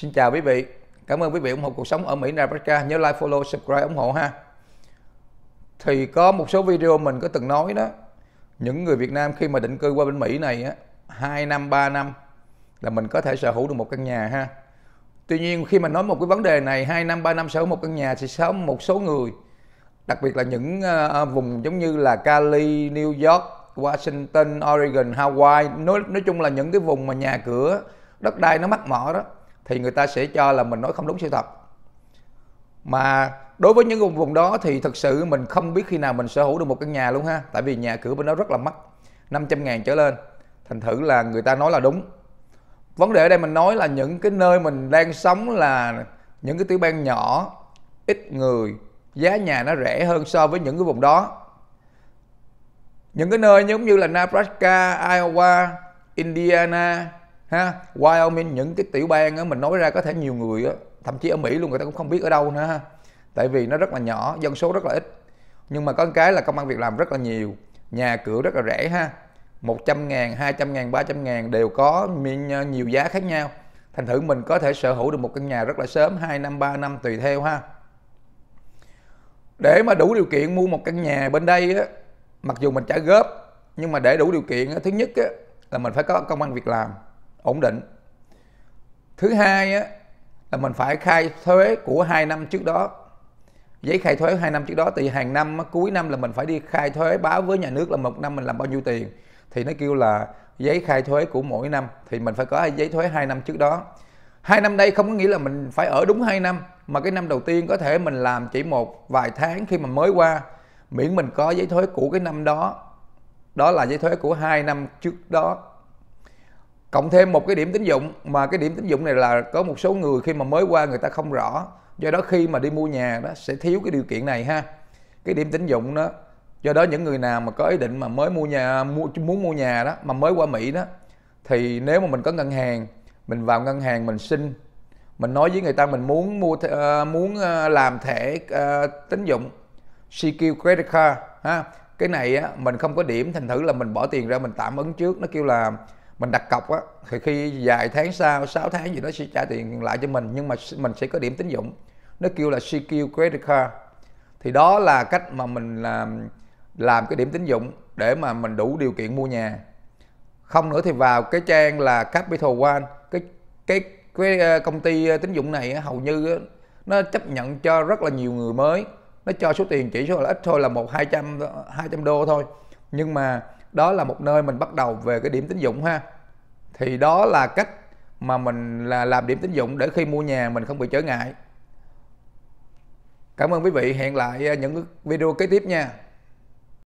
Xin chào quý vị. Cảm ơn quý vị ủng hộ cuộc sống ở Mỹ Nebraska. Nhớ like, follow, subscribe ủng hộ ha. Thì có một số video mình có từng nói đó. Những người Việt Nam khi mà định cư qua bên Mỹ này á, 2 năm, 3 năm là mình có thể sở hữu được một căn nhà ha. Tuy nhiên khi mà nói một cái vấn đề này 2 năm, 3 năm sở hữu một căn nhà thì sớm một số người đặc biệt là những ờ, ờ, vùng giống như là Cali, New York, Washington, Oregon, Hawaii, nói nói chung là những cái vùng mà nhà cửa đất đai nó mắc mỏ đó thì người ta sẽ cho là mình nói không đúng sự thật mà đối với những vùng đó thì thật sự mình không biết khi nào mình sở hữu được một căn nhà luôn ha tại vì nhà cửa bên đó rất là mắc 500 ngàn trở lên thành thử là người ta nói là đúng vấn đề ở đây mình nói là những cái nơi mình đang sống là những cái tiểu bang nhỏ ít người giá nhà nó rẻ hơn so với những cái vùng đó những cái nơi giống như là Nebraska, Iowa, Indiana, ha Wyoming những cái tiểu bang á, mình nói ra có thể nhiều người á, thậm chí ở Mỹ luôn người ta cũng không biết ở đâu nữa ha tại vì nó rất là nhỏ dân số rất là ít nhưng mà có cái là công an việc làm rất là nhiều nhà cửa rất là rẻ ha 100 ngàn, 200 ngàn, 300 ngàn đều có ờ, nhiều giá khác nhau thành thử mình có thể sở hữu được một căn nhà rất là sớm 2 năm 3 năm tùy theo ha để mà đủ điều kiện mua một căn nhà bên đây á, mặc dù mình trả góp nhưng mà để đủ điều kiện á, thứ nhất á, là mình phải có công an việc làm ổn định thứ hai á, là mình phải khai thuế của hai năm trước đó giấy khai thuế hai năm trước đó thì hàng năm cuối năm là mình phải đi khai thuế báo với nhà nước là một năm mình làm bao nhiêu tiền thì nó kêu là giấy khai thuế của mỗi năm thì mình phải có giấy thuế hai năm trước đó hai năm đây không có nghĩa là mình phải ở đúng hai năm mà cái năm đầu tiên có thể mình làm chỉ một vài tháng khi mà mới qua miễn mình có giấy thuế của cái năm đó đó là giấy thuế của hai năm trước đó cộng thêm một cái điểm tín dụng mà cái điểm tín dụng này là có một số người khi mà mới qua người ta không rõ do đó khi mà đi mua nhà đó sẽ thiếu cái điều kiện này ha cái điểm tín dụng đó do đó những người nào mà có ý định mà mới mua nhà mua muốn mua nhà đó mà mới qua Mỹ đó thì nếu mà mình có ngân hàng mình vào ngân hàng mình xin mình nói với người ta mình muốn mua uh, muốn ờ, làm thẻ uh, tín dụng CQ credit card ha cái này á mình không có điểm thành thử là mình bỏ tiền ra mình tạm ứng trước nó kêu là mình đặt cọc á thì khi vài tháng sau 6 tháng gì đó sẽ trả tiền lại cho mình nhưng mà mình sẽ có điểm tín dụng nó kêu là CQ credit card thì đó là cách mà mình làm làm cái điểm tín dụng để mà mình đủ điều kiện mua nhà không nữa thì vào cái trang là Capital One cái cái cái ờ, công ty ờ, tín dụng này hầu như nó chấp nhận cho rất là nhiều người mới nó cho số tiền chỉ số là ít thôi là một hai trăm hai trăm đô thôi nhưng mà đó là một nơi mình bắt đầu về cái điểm tín dụng ha thì đó là cách mà mình là làm điểm tín dụng để khi mua nhà mình không bị trở ngại cảm ơn quý vị hẹn lại à, những video kế tiếp nha